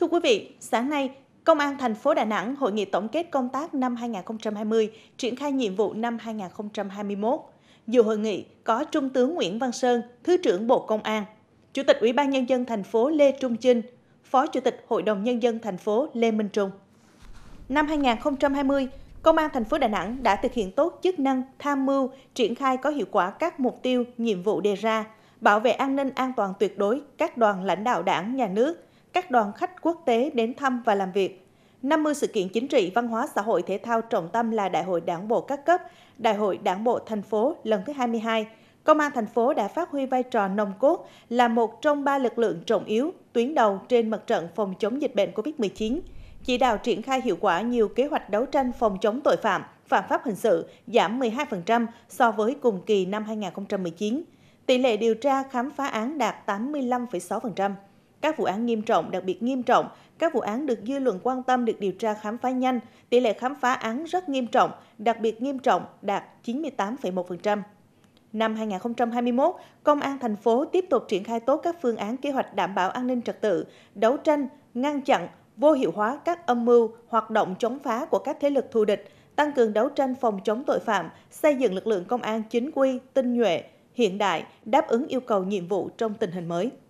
Thưa quý vị, sáng nay, Công an thành phố Đà Nẵng hội nghị tổng kết công tác năm 2020, triển khai nhiệm vụ năm 2021. Dự hội nghị có Trung tướng Nguyễn Văn Sơn, Thứ trưởng Bộ Công an, Chủ tịch Ủy ban nhân dân thành phố Lê Trung Chinh, Phó Chủ tịch Hội đồng nhân dân thành phố Lê Minh Trung. Năm 2020, Công an thành phố Đà Nẵng đã thực hiện tốt chức năng tham mưu, triển khai có hiệu quả các mục tiêu, nhiệm vụ đề ra, bảo vệ an ninh an toàn tuyệt đối các đoàn lãnh đạo Đảng, nhà nước, các đoàn khách quốc tế đến thăm và làm việc. 50 sự kiện chính trị, văn hóa, xã hội, thể thao trọng tâm là Đại hội Đảng bộ các cấp, Đại hội Đảng bộ thành phố lần thứ 22. Công an thành phố đã phát huy vai trò nồng cốt là một trong ba lực lượng trọng yếu, tuyến đầu trên mặt trận phòng chống dịch bệnh COVID-19, chỉ đạo triển khai hiệu quả nhiều kế hoạch đấu tranh phòng chống tội phạm, phạm pháp hình sự giảm 12% so với cùng kỳ năm 2019. Tỷ lệ điều tra khám phá án đạt 85,6%. Các vụ án nghiêm trọng, đặc biệt nghiêm trọng, các vụ án được dư luận quan tâm được điều tra khám phá nhanh, tỷ lệ khám phá án rất nghiêm trọng, đặc biệt nghiêm trọng đạt 98,1%. Năm 2021, Công an thành phố tiếp tục triển khai tốt các phương án kế hoạch đảm bảo an ninh trật tự, đấu tranh, ngăn chặn, vô hiệu hóa các âm mưu, hoạt động chống phá của các thế lực thù địch, tăng cường đấu tranh phòng chống tội phạm, xây dựng lực lượng công an chính quy, tinh nhuệ, hiện đại, đáp ứng yêu cầu nhiệm vụ trong tình hình mới.